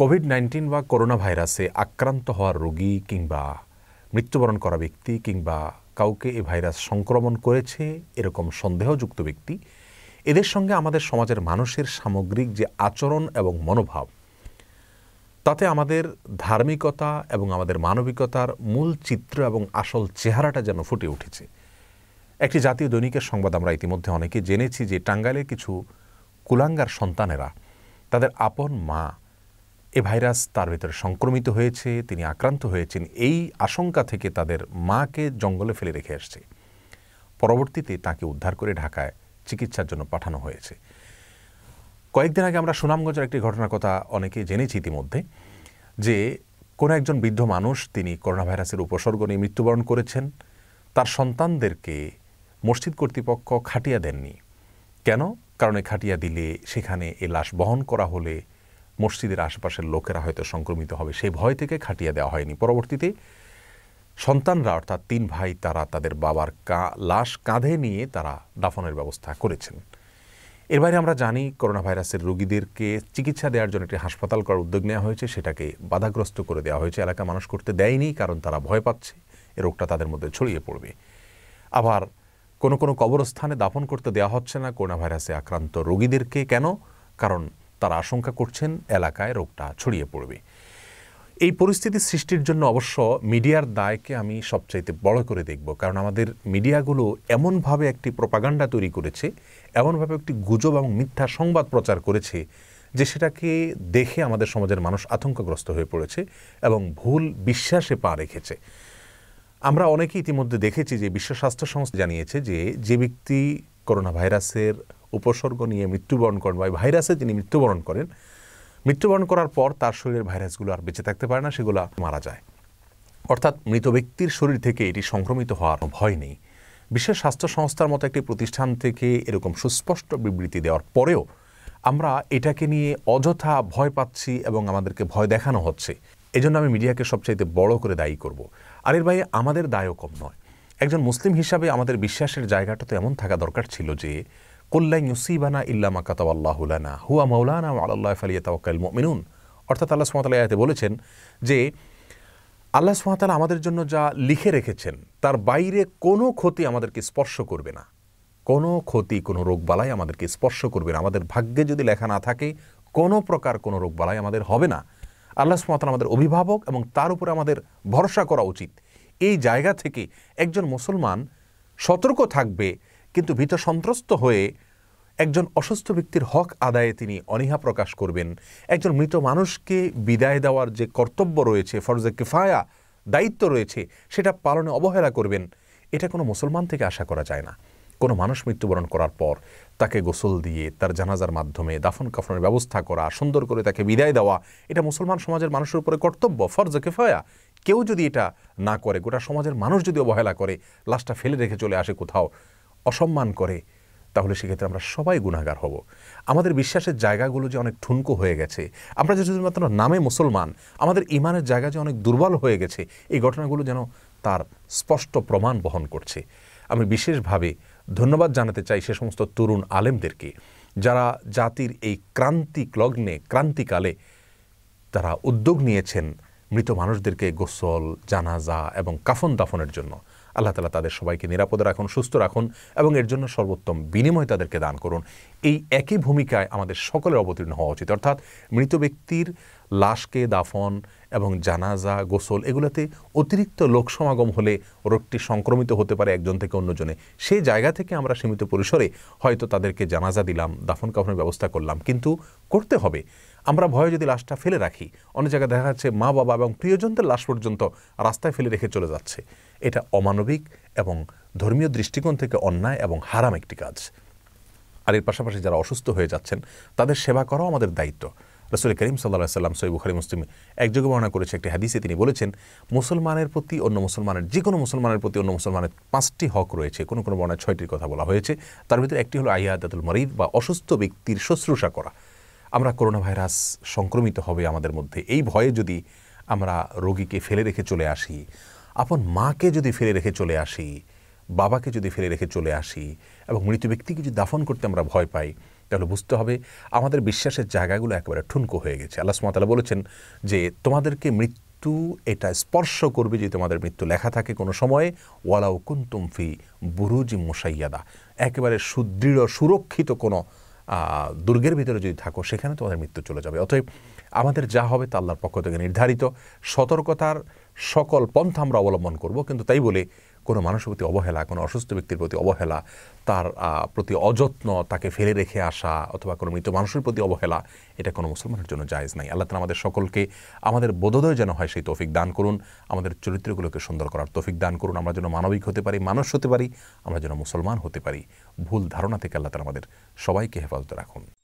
Covid nineteen বা corona ভাইরাসে আক্রান্ত হওয়ার রোগী কিংবা মৃত্যুবরণ করা ব্যক্তি কিংবা কাউকে এ ভাইরাস সংক্রমণ করেছে এরকম সন্দেহযুক্ত ব্যক্তি এদের সঙ্গে আমাদের সমাজের মানুষের সামগ্রিক যে আচরণ এবং মনোভাব তাতে আমাদের ধার্মিকতা এবং আমাদের মানবিকতার মূল চিত্র এবং আসল চেহারাটা যেন ফুটে উঠেছে একটি জাতীয় দৈনিকের সংবাদ আমরা ইতিমধ্যে অনেকে জেনেছি যে টাঙ্গাইলের কিছু কুলাঙ্গার সন্তানেরা তাদের আপন মা এ ভাইরাস তার ভিতরে সংক্রমিত হয়েছে তিনি আক্রান্ত হয়েছেন এই আশঙ্কা থেকে তাদের মাকে জঙ্গলে ফেলে রেখে আসছে পরবর্তীতে তাকে উদ্ধার করে ঢাকায় চিকিৎসার জন্য পাঠানো হয়েছে কয়েকদিন আগে আমরা সুনামগঞ্জের একটি ঘটনার কথা অনেকে জেনেছি ইতিমধ্যে যে কোনো একজন বৃদ্ধ মানুষ তিনি করোনা ভাইরাসের উপসর্গ নিয়ে মৃত্যুবরণ করেছেন তার সন্তানদেরকে মসজিদ কর্তৃপক্ষ খাটিয়া দেননি কেন কারণ খাটিয়া দিলে সেখানে এ লাশ বহন করা হলে মসজিদের আশেপাশের লোকেরা হয়তো সংক্রমিত হবে সেই ভয় থেকে খাটিয়ে দেওয়া হয়নি পরবর্তীতে সন্তানরা অর্থাৎ তিন ভাই তারা তাদের বাবার লাশ কাঁধে নিয়ে তারা দাফনের ব্যবস্থা করেছেন এর বাইরে আমরা জানি করোনা ভাইরাসের রোগীদেরকে চিকিৎসা দেওয়ার জন্য একটি হাসপাতাল করার উদ্যোগ নেওয়া হয়েছে সেটাকে বাধাগ্রস্ত করে দেওয়া হয়েছে এলাকা মানুষ করতে দেয়নি কারণ তারা ভয় পাচ্ছে এ রোগটা তাদের মধ্যে ছড়িয়ে পড়বে আবার কোনো কোনো কবরস্থানে দাফন করতে দেওয়া হচ্ছে না করোনা ভাইরাসে আক্রান্ত রোগীদেরকে কেন কারণ তারা আশঙ্কা করছেন এলাকায় রোগটা ছড়িয়ে পড়বে এই পরিস্থিতি সৃষ্টির জন্য অবশ্য মিডিয়ার দায়কে আমি সবচাইতে বড় করে দেখব কারণ আমাদের মিডিয়াগুলো এমনভাবে একটি প্রপাগান্ডা তৈরি করেছে এমনভাবে একটি গুজব এবং মিথ্যা সংবাদ প্রচার করেছে যে সেটাকে দেখে আমাদের সমাজের মানুষ আতঙ্কগ্রস্ত হয়ে পড়েছে এবং ভুল বিশ্বাসে পা রেখেছে আমরা অনেকেই ইতিমধ্যে দেখেছি যে বিশ্ব স্বাস্থ্য সংস্থা জানিয়েছে যে যে ব্যক্তি করোনা ভাইরাসের উপসর্গ নিয়ে মৃত্যুবরণ করেন বা ভাইরাসে তিনি মৃত্যুবরণ করেন মৃত্যুবরণ করার পর তার শরীরের ভাইরাসগুলো আর বেঁচে থাকতে পারে না সেগুলো মারা যায় অর্থাৎ মৃত ব্যক্তির শরীর থেকে এটি সংক্রমিত হওয়ার ভয় নেই বিশ্ব স্বাস্থ্য সংস্থার মতো একটি প্রতিষ্ঠান থেকে এরকম সুস্পষ্ট বিবৃতি দেওয়ার পরেও আমরা এটাকে নিয়ে অযথা ভয় পাচ্ছি এবং আমাদেরকে ভয় দেখানো হচ্ছে এজন্য আমি মিডিয়াকে সবচাইতে বড় করে দায়ী করব। আর এর বাইরে আমাদের দায়ও কম নয় একজন মুসলিম হিসাবে আমাদের বিশ্বাসের জায়গাটা তো এমন থাকা দরকার ছিল যে হুয়া মৌলানা আল্লাহ ফালিয়া মিনুন অর্থাৎ বলেছেন যে আল্লাহ সুমাতালা আমাদের জন্য যা লিখে রেখেছেন তার বাইরে কোনো ক্ষতি আমাদেরকে স্পর্শ করবে না কোনো ক্ষতি কোনো রোগবালাই আমাদেরকে স্পর্শ করবে না আমাদের ভাগ্যে যদি লেখা না থাকে কোনো প্রকার কোনো রোগবালাই আমাদের হবে না আল্লাহ সুমাতালা আমাদের অভিভাবক এবং তার উপরে আমাদের ভরসা করা উচিত এই জায়গা থেকে একজন মুসলমান সতর্ক থাকবে কিন্তু ভীত সন্ত্রস্ত হয়ে একজন অসুস্থ ব্যক্তির হক আদায়ে তিনি অনীহা প্রকাশ করবেন একজন মৃত মানুষকে বিদায় দেওয়ার যে কর্তব্য রয়েছে ফরজে কিফায়া দায়িত্ব রয়েছে সেটা পালনে অবহেলা করবেন এটা কোনো মুসলমান থেকে আশা করা যায় না কোনো মানুষ মৃত্যুবরণ করার পর তাকে গোসল দিয়ে তার জানাজার মাধ্যমে দাফন কাফনের ব্যবস্থা করা সুন্দর করে তাকে বিদায় দেওয়া এটা মুসলমান সমাজের মানুষের উপরে কর্তব্য ফরজে কিফায়া কেউ যদি এটা না করে গোটা সমাজের মানুষ যদি অবহেলা করে লাশটা ফেলে রেখে চলে আসে কোথাও অসম্মান করে তাহলে সেক্ষেত্রে আমরা সবাই গুণাগার হব আমাদের বিশ্বাসের জায়গাগুলো যে অনেক ঠুনকো হয়ে গেছে আমরা যে শুধুমাত্র নামে মুসলমান আমাদের ইমানের জায়গা যে অনেক দুর্বল হয়ে গেছে এই ঘটনাগুলো যেন তার স্পষ্ট প্রমাণ বহন করছে আমি বিশেষভাবে ধন্যবাদ জানাতে চাই সে সমস্ত তরুণ আলেমদেরকে যারা জাতির এই ক্রান্তিক লগ্নে ক্রান্তিকালে তারা উদ্যোগ নিয়েছেন মৃত মানুষদেরকে গোসল জানাজা এবং কাফন দাফনের জন্য আল্লাহ তালা তাদের সবাইকে নিরাপদে রাখুন সুস্থ রাখুন এবং এর জন্য সর্বোত্তম বিনিময় তাদেরকে দান করুন এই একই ভূমিকায় আমাদের সকলের অবতীর্ণ হওয়া উচিত অর্থাৎ মৃত ব্যক্তির লাশকে দাফন এবং জানাজা গোসল এগুলোতে অতিরিক্ত লোক সমাগম হলে রোগটি সংক্রমিত হতে পারে একজন থেকে অন্যজনে সেই জায়গা থেকে আমরা সীমিত পরিসরে হয়তো তাদেরকে জানাজা দিলাম দাফন কাফনের ব্যবস্থা করলাম কিন্তু করতে হবে আমরা ভয়ে যদি লাশটা ফেলে রাখি অনেক জায়গায় দেখা যাচ্ছে মা বাবা এবং প্রিয়জনদের লাশ পর্যন্ত রাস্তায় ফেলে রেখে চলে যাচ্ছে এটা অমানবিক এবং ধর্মীয় দৃষ্টিকোণ থেকে অন্যায় এবং হারাম একটি কাজ আর এর পাশাপাশি যারা অসুস্থ হয়ে যাচ্ছেন তাদের সেবা করাও আমাদের দায়িত্ব রসুল করিম সাল্লা সাল্লাম সৈব বুখারি মুসলিম একযোগে বর্ণনা করেছে একটি হাদিসে তিনি বলেছেন মুসলমানের প্রতি অন্য মুসলমানের যে কোনো মুসলমানের প্রতি অন্য মুসলমানের পাঁচটি হক রয়েছে কোনো কোনো বর্ণায় ছয়টির কথা বলা হয়েছে তার ভিতরে একটি হলো আহিয়াদাতুল মরিদ বা অসুস্থ ব্যক্তির শুশ্রূষা করা আমরা করোনা ভাইরাস সংক্রমিত হবে আমাদের মধ্যে এই ভয়ে যদি আমরা রোগীকে ফেলে রেখে চলে আসি আপন মাকে যদি ফেলে রেখে চলে আসি বাবাকে যদি ফেলে রেখে চলে আসি এবং মৃত ব্যক্তিকে যদি দাফন করতে আমরা ভয় পাই তাহলে বুঝতে হবে আমাদের বিশ্বাসের জায়গাগুলো একেবারে ঠুনকো হয়ে গেছে আল্লাহ সুমাতালা বলেছেন যে তোমাদেরকে মৃত্যু এটা স্পর্শ করবে যে তোমাদের মৃত্যু লেখা থাকে কোনো সময়ে ওয়ালাউ কুন্তুমফি বুরুজি মোসাইয়াদা একেবারে সুদৃঢ় সুরক্ষিত কোনো দুর্গের ভিতরে যদি থাকো সেখানে তোমাদের মৃত্যু চলে যাবে অতএব আমাদের যা হবে তা আল্লাহর পক্ষ থেকে নির্ধারিত সতর্কতার সকল পন্থা আমরা অবলম্বন করব কিন্তু তাই বলে কোনো মানুষের প্রতি অবহেলা কোনো অসুস্থ ব্যক্তির প্রতি অবহেলা তার প্রতি অযত্ন তাকে ফেলে রেখে আসা অথবা কোনো মৃত মানুষের প্রতি অবহেলা এটা কোনো মুসলমানের জন্য জায়েজ নাই আল্লাহ তালা আমাদের সকলকে আমাদের বোধোদয় যেন হয় সেই তৌফিক দান করুন আমাদের চরিত্রগুলোকে সুন্দর করার তৌফিক দান করুন আমরা যেন মানবিক হতে পারি মানুষ হতে পারি আমরা যেন মুসলমান হতে পারি ভুল ধারণা থেকে আল্লাহ তালা আমাদের সবাইকে হেফাজত রাখুন